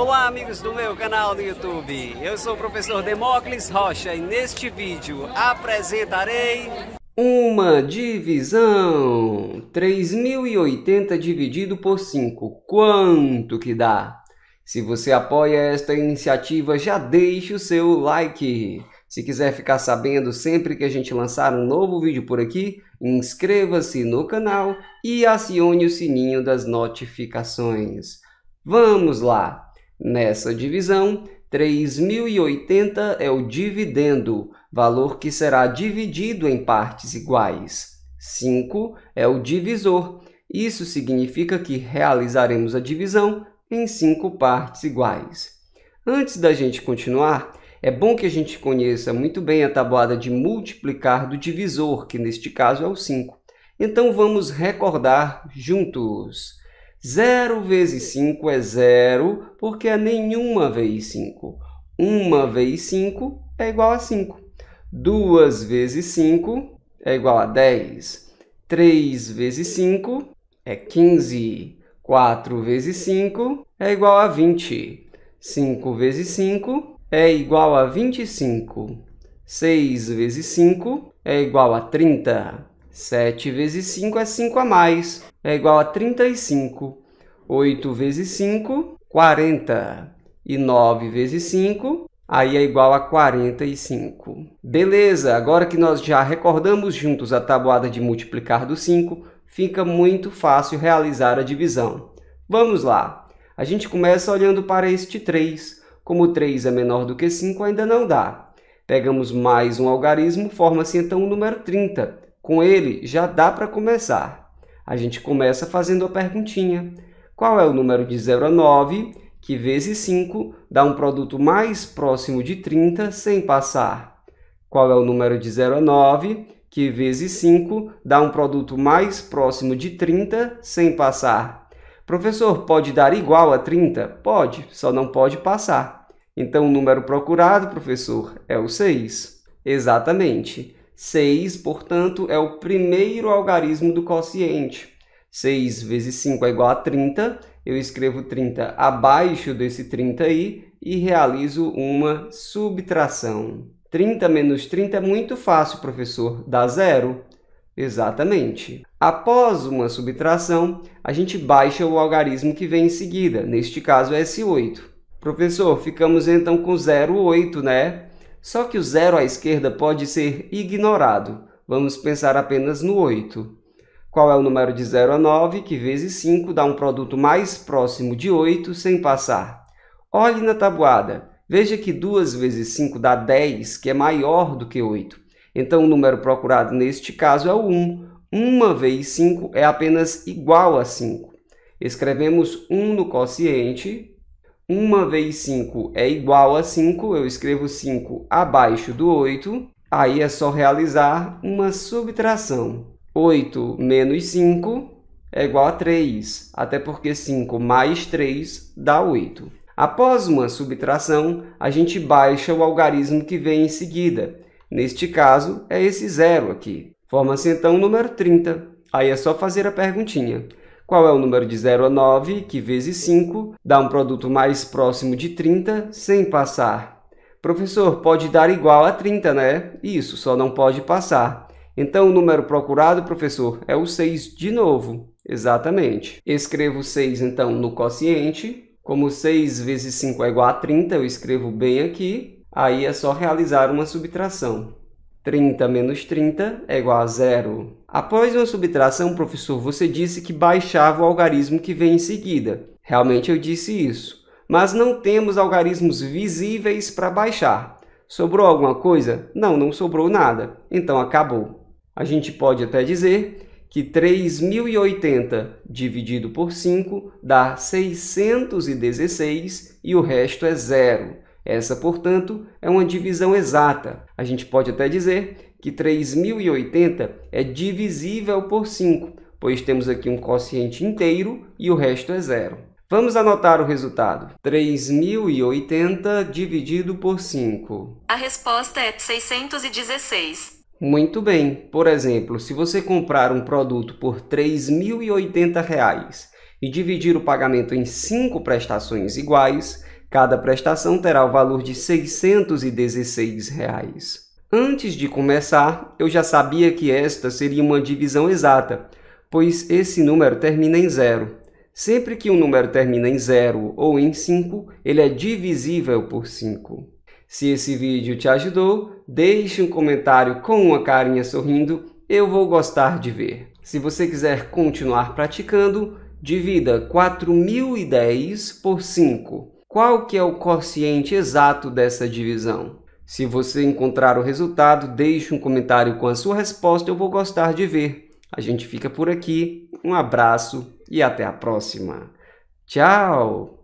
Olá, amigos do meu canal do YouTube. Eu sou o professor Demócles Rocha e neste vídeo apresentarei uma divisão. 3080 dividido por 5. Quanto que dá? Se você apoia esta iniciativa, já deixe o seu like. Se quiser ficar sabendo sempre que a gente lançar um novo vídeo por aqui, inscreva-se no canal e acione o sininho das notificações. Vamos lá! Nessa divisão, 3.080 é o dividendo, valor que será dividido em partes iguais. 5 é o divisor. Isso significa que realizaremos a divisão em cinco partes iguais. Antes da gente continuar, é bom que a gente conheça muito bem a tabuada de multiplicar do divisor, que neste caso é o 5. Então vamos recordar juntos. 0 vezes 5 é 0, porque é nenhuma vez 5. 1 vez 5 é igual a 5. 2 vezes 5 é igual a 10. 3 vezes 5 é 15. 4 vezes 5 é igual a 20. 5 vezes 5 é igual a 25. 6 vezes 5 é igual a 30. 7 vezes 5 é 5 a mais, é igual a 35. 8 vezes 5, 40. E 9 vezes 5, aí é igual a 45. Beleza, agora que nós já recordamos juntos a tabuada de multiplicar do 5, fica muito fácil realizar a divisão. Vamos lá! A gente começa olhando para este 3. Como 3 é menor do que 5, ainda não dá. Pegamos mais um algarismo, forma-se então o número 30 com ele já dá para começar. A gente começa fazendo a perguntinha: qual é o número de 0 a 9, que vezes 5 dá um produto mais próximo de 30 sem passar? Qual é o número de 0 a 9, que vezes 5 dá um produto mais próximo de 30 sem passar? Professor, pode dar igual a 30? Pode, só não pode passar. Então, o número procurado, professor, é o 6. Exatamente. Exatamente. 6, portanto, é o primeiro algarismo do quociente. 6 vezes 5 é igual a 30. Eu escrevo 30 abaixo desse 30 aí e realizo uma subtração. 30 menos 30 é muito fácil, professor. Dá zero? Exatamente. Após uma subtração, a gente baixa o algarismo que vem em seguida. Neste caso, é S8. Professor, ficamos então com 0,8, né? Só que o zero à esquerda pode ser ignorado. Vamos pensar apenas no 8. Qual é o número de 0 a 9, que vezes 5 dá um produto mais próximo de 8 sem passar? Olhe na tabuada. Veja que 2 vezes 5 dá 10, que é maior do que 8. Então, o número procurado neste caso é o 1. 1 vezes 5 é apenas igual a 5. Escrevemos 1 no quociente 1 vezes 5 é igual a 5, eu escrevo 5 abaixo do 8. Aí é só realizar uma subtração. 8 menos 5 é igual a 3, até porque 5 mais 3 dá 8. Após uma subtração, a gente baixa o algarismo que vem em seguida. Neste caso, é esse zero aqui. Forma-se então o número 30. Aí é só fazer a perguntinha qual é o número de 0 a 9, que vezes 5 dá um produto mais próximo de 30 sem passar. Professor, pode dar igual a 30, né? Isso, só não pode passar. Então, o número procurado, professor, é o 6 de novo. Exatamente. Escrevo 6, então, no quociente. Como 6 vezes 5 é igual a 30, eu escrevo bem aqui. Aí é só realizar uma subtração. 30 menos 30 é igual a zero. Após uma subtração, professor, você disse que baixava o algarismo que vem em seguida. Realmente eu disse isso, mas não temos algarismos visíveis para baixar. Sobrou alguma coisa? Não, não sobrou nada. Então acabou. A gente pode até dizer que 3.080 dividido por 5 dá 616 e o resto é zero. Essa, portanto, é uma divisão exata. A gente pode até dizer que 3080 é divisível por 5, pois temos aqui um quociente inteiro e o resto é zero. Vamos anotar o resultado. 3080 dividido por 5. A resposta é 616. Muito bem. Por exemplo, se você comprar um produto por 3080 reais e dividir o pagamento em cinco prestações iguais, Cada prestação terá o valor de R$ 616. Reais. Antes de começar, eu já sabia que esta seria uma divisão exata, pois esse número termina em zero. Sempre que um número termina em zero ou em 5, ele é divisível por 5. Se esse vídeo te ajudou, deixe um comentário com uma carinha sorrindo, eu vou gostar de ver. Se você quiser continuar praticando, divida 4010 por 5. Qual que é o quociente exato dessa divisão? Se você encontrar o resultado, deixe um comentário com a sua resposta, eu vou gostar de ver. A gente fica por aqui, um abraço e até a próxima. Tchau!